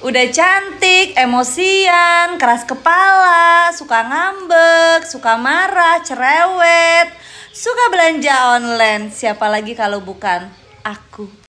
udah cantik, emosian, keras kepala, suka ngambek, suka marah, cerewet, suka belanja online. Siapa lagi kalau bukan aku?